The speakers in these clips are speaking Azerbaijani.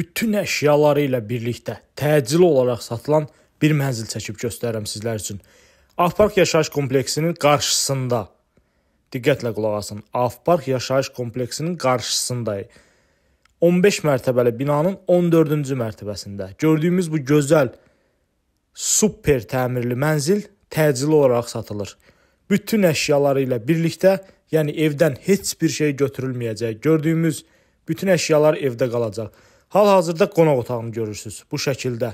bütün əşyaları ilə birlikdə təcili olaraq satılan bir mənzil çəkib göstərirəm sizlər üçün. Avpark yaşayış kompleksinin qarşısında. Diqqətlə qulaq asın. Avpark yaşayış kompleksinin qarşısındayıq. 15 mərtəbəli binanın 14-cü mərtəbəsində gördüyümüz bu gözəl super təmirli mənzil təcili olaraq satılır. Bütün əşyaları ilə birlikdə, yəni evdən heç bir şey götürülməyəcək. Gördüyümüz bütün əşyalar evdə qalacaq. Hal-hazırda qonaq otağını görürsüz bu şəkildə.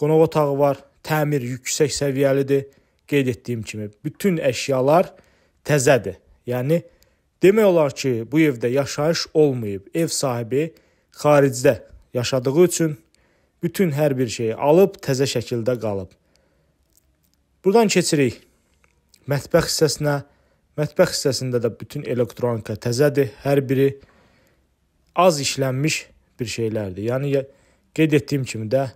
Qonaq otağı var, təmir yüksək səviyyəlidir. Qeyd etdiyim kimi bütün əşyalar təzədir. Yəni demək olar ki, bu evdə yaşayış olmayıb. Ev sahibi xaricdə yaşadığı üçün bütün hər bir şeyi alıb təzə şəkildə qalıb. Burdan keçirik mətbəx hissəsinə. Mətbəx hissəsində də bütün elektronika təzədir, hər biri az işlənmiş bir şeylərdir. Yəni qeyd etdiyim kimi də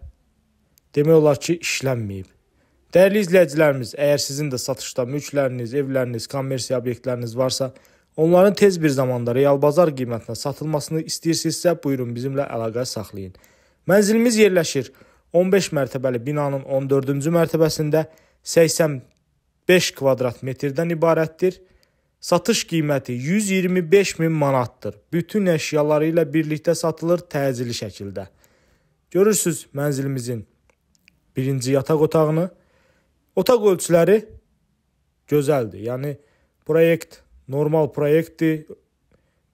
demək olar ki, işlənməyib. Dəyərli izləyicilərimiz, əgər sizin də satışda mülkləriniz, evləriniz, kommersiya obyektləriniz varsa, onların tez bir zamanda real bazar qiymətinə satılmasını istəyirsinizsə, buyurun bizimlə əlaqə saxlayın. Mənzilimiz yerləşir 15 mərtəbəli binanın 14-cü mərtəbəsində 85 kvadrat metrdən ibarətdir. Satış qiyməti 125 min manatdır. Bütün əşyaları ilə birlikdə satılır təzili şəkildə. Görürsüz mənzilimizin birinci yataq otağını. Otaq ölçüləri gözəldir. Yəni proyekt normal proyektdir.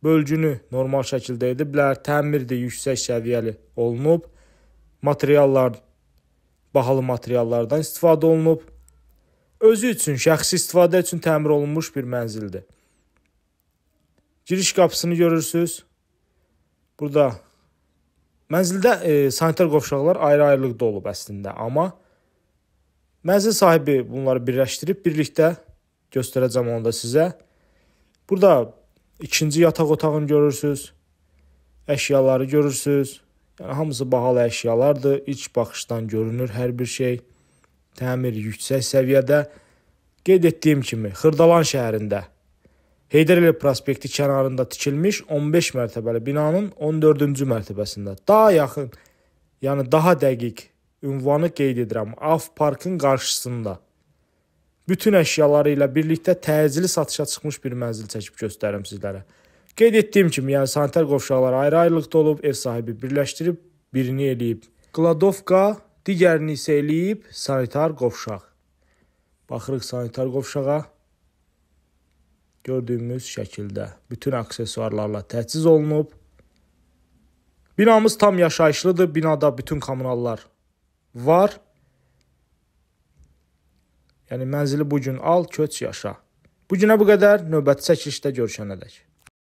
Bölgünü normal şəkildə ediblər, təmir də yüksək səviyyəli olunub. Materiallar bahalı materiallardan istifadə olunub özü üçün, şəxsi istifadə üçün təmir olunmuş bir mənzildir. Giriş qapısını görürsüz. Burada mənzildə e, sanitar qovşaqlar ayrı-ayrılıqda olub əslində, amma mənzil sahibi bunları birləşdirib birlikdə göstərəcəm onu da sizə. Burada ikinci yataq otağını görürsüz. Əşyaları görürsüz. Yəni hamısı bahalı əşyalardır. İlk baxışdan görünür hər bir şey. Təmir yüksək səviyyədə qeyd etdiyim kimi Xırdalan şəhərində Heydər Əliyev prospekti kənarında tikilmiş 15 mərtəbəli binanın 14-cü mərtəbəsində daha yaxın, yəni daha dəqiq ünvanı qeyd edirəm, Av parkın qarşısında bütün əşyaları ilə birlikdə təcili satışa çıxmış bir mənzil çəkib göstərirəm sizlərə. Qeyd etdiyim kimi, yəni sanitar qovşaqları ayrı-ayrılıqda olub, ev sahibi birləşdirib birini eləyib. Qladovka Digərini isə eləyib sanitar qovşaq. Baxırıq sanitar qovşağa gördüyümüz şəkildə bütün aksesuarlarla təchiz olunub. Binamız tam yaşayışlıdır. Binada bütün kommunallar var. Yəni mənzili bu gün al, köç yaşa. Bu günə bu qədər. Növbəti çəkilişdə görüşənədək.